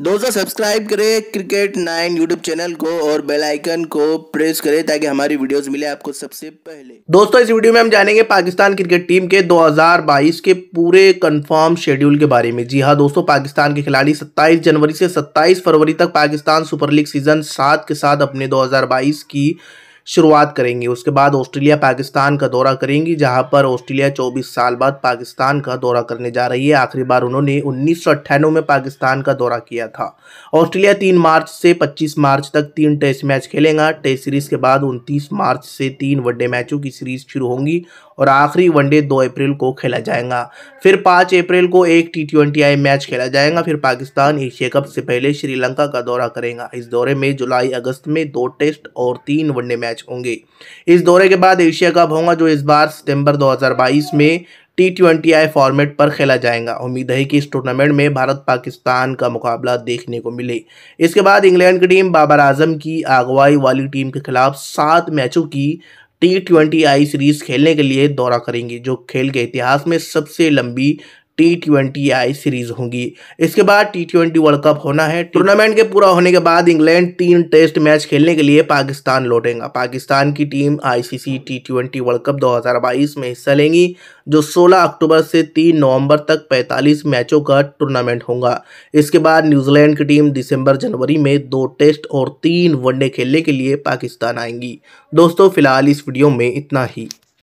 दोस्तों सब्सक्राइब करें cricket nine YouTube channel को और बेल आइकन को प्रेस करें ताकि हमारी वीडियोस मिले आपको सबसे पहले दोस्तों इस वीडियो में हम जानेंगे पाकिस्तान क्रिकेट टीम के 2022 के पूरे कंफर्म शेड्यूल के बारे में जी हां दोस्तों पाकिस्तान के खिलाड़ी 27 जनवरी से 27 फरवरी तक पाकिस्तान सुपर लीग सीजन सात के साथ अपने दो की शुरुआत करेंगी उसके बाद ऑस्ट्रेलिया पाकिस्तान का दौरा करेंगी जहां पर ऑस्ट्रेलिया 24 साल बाद पाकिस्तान का दौरा करने जा रही है आखिरी बार उन्होंने उन्नीस में पाकिस्तान का दौरा किया था ऑस्ट्रेलिया तीन मार्च से पच्चीस मार्च तक तीन टेस्ट मैच खेलेगा टेस्ट सीरीज के बाद उनतीस मार्च से तीन वनडे मैचों की सीरीज शुरू होंगी और आखिरी वनडे दो अप्रैल को खेला जाएगा फिर पाँच अप्रैल को एक टी ट्वेंटी आई मैच खेला जाएगा फिर पाकिस्तान एशिया कप से पहले श्रीलंका का दौरा करेगा इस दौरे में जुलाई अगस्त में दो टेस्ट और तीन वनडे मैच मैच होंगे इस दौरे के बाद एशिया कप होगा जो इस बार सितंबर 2022 में टी ट्वेंटी आई फॉर्मेट पर खेला जाएगा उम्मीद है कि इस टूर्नामेंट में भारत पाकिस्तान का मुकाबला देखने को मिले इसके बाद इंग्लैंड की टीम बाबर आजम की अगुवाई वाली टीम के खिलाफ सात मैचों की टी ट्वेंटी आई सीरीज खेलने के लिए दौरा करेंगी जो खेल के इतिहास में सबसे लंबी टी ट्वेंटी आई सीरीज होंगी इसके बाद टी ट्वेंटी वर्ल्ड कप होना है टूर्नामेंट के पूरा होने के बाद इंग्लैंड तीन टेस्ट मैच खेलने के लिए पाकिस्तान लौटेगा पाकिस्तान की team ICC T twenty World Cup 2022 में हिस्सा लेंगी जो 16 अक्टूबर से 3 नवंबर तक 45 मैचों का टूर्नामेंट होगा इसके बाद न्यूजीलैंड की टीम दिसंबर जनवरी में दो टेस्ट और तीन वनडे खेलने के लिए पाकिस्तान आएंगी दोस्तों फिलहाल इस वीडियो में इतना ही